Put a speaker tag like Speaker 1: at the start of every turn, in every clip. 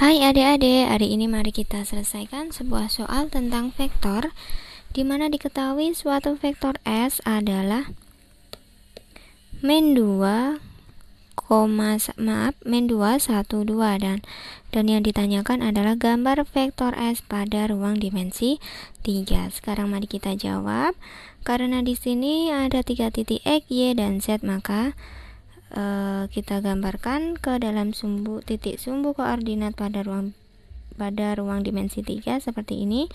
Speaker 1: Hai adik-adik, hari ini mari kita selesaikan sebuah soal tentang vektor di mana diketahui suatu vektor S adalah min 2, maaf, min 2, 1, 2 dan dan yang ditanyakan adalah gambar vektor S pada ruang dimensi 3. Sekarang mari kita jawab. Karena di sini ada 3 titik X, Y, dan Z, maka e, kita gambarkan ke dalam sumbu titik sumbu koordinat pada ruang pada ruang dimensi 3 seperti ini.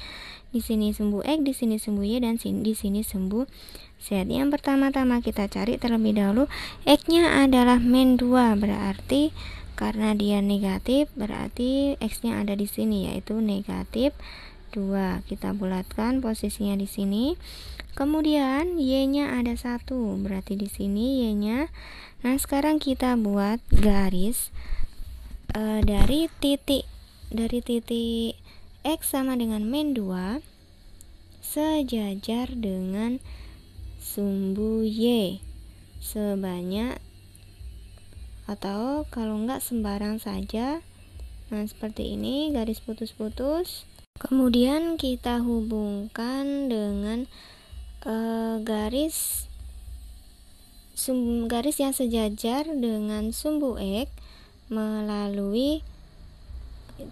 Speaker 1: Di sini sumbu X, di sini sumbu Y dan di sini sumbu Z. Yang pertama-tama kita cari terlebih dahulu X-nya adalah min 2 berarti karena dia negatif berarti X-nya ada di sini yaitu negatif 2. Kita bulatkan posisinya di sini. Kemudian Y-nya ada satu, berarti di sini Y-nya. Nah, sekarang kita buat garis e, dari titik dari titik X sama dengan min 2 sejajar dengan sumbu Y sebanyak atau kalau enggak sembarang saja. Nah, seperti ini garis putus-putus Kemudian kita hubungkan dengan e, garis sumbu, garis yang sejajar dengan sumbu X melalui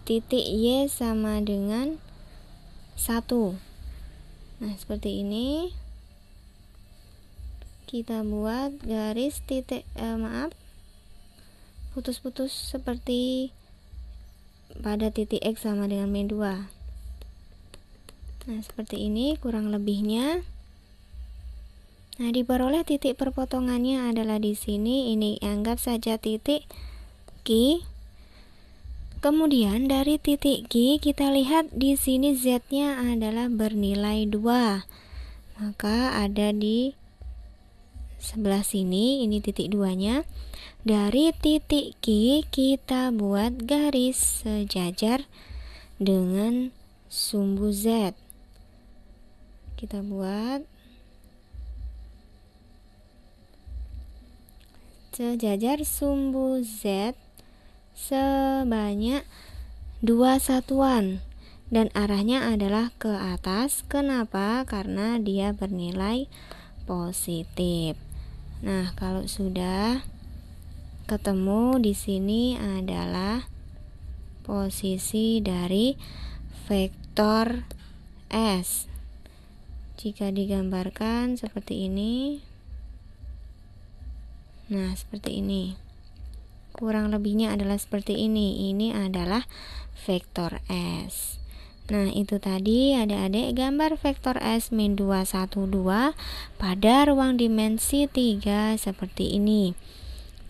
Speaker 1: titik Y sama dengan satu. nah seperti ini kita buat garis titik eh, maaf putus-putus seperti pada titik X sama dengan min 2 Nah, seperti ini kurang lebihnya. Nah, diperoleh titik perpotongannya adalah di sini. Ini anggap saja titik Q. Kemudian dari titik Q kita lihat di sini Z-nya adalah bernilai 2. Maka ada di sebelah sini, ini titik duanya. Dari titik Q kita buat garis sejajar dengan sumbu Z kita buat sejajar sumbu Z sebanyak dua satuan dan arahnya adalah ke atas kenapa? karena dia bernilai positif nah kalau sudah ketemu di sini adalah posisi dari vektor S jika digambarkan seperti ini nah seperti ini kurang lebihnya adalah seperti ini ini adalah vektor S Nah itu tadi adik-adik gambar vektor S min 212 pada ruang dimensi 3 seperti ini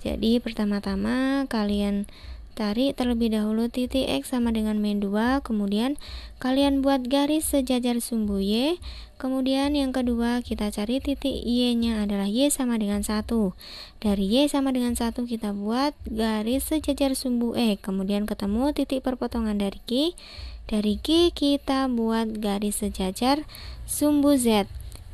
Speaker 1: Jadi pertama-tama kalian Tarik terlebih dahulu titik X sama dengan min 2 Kemudian kalian buat garis sejajar sumbu Y Kemudian yang kedua kita cari titik Y nya adalah Y sama dengan 1 Dari Y sama dengan 1 kita buat garis sejajar sumbu E Kemudian ketemu titik perpotongan dari Q Dari Q kita buat garis sejajar sumbu Z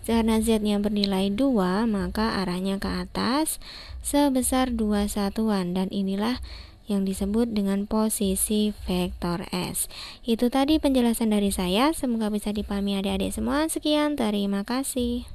Speaker 1: karena Z-nya bernilai 2, maka arahnya ke atas sebesar 2 satuan dan inilah yang disebut dengan posisi vektor S. Itu tadi penjelasan dari saya, semoga bisa dipahami adik-adik semua. Sekian, terima kasih.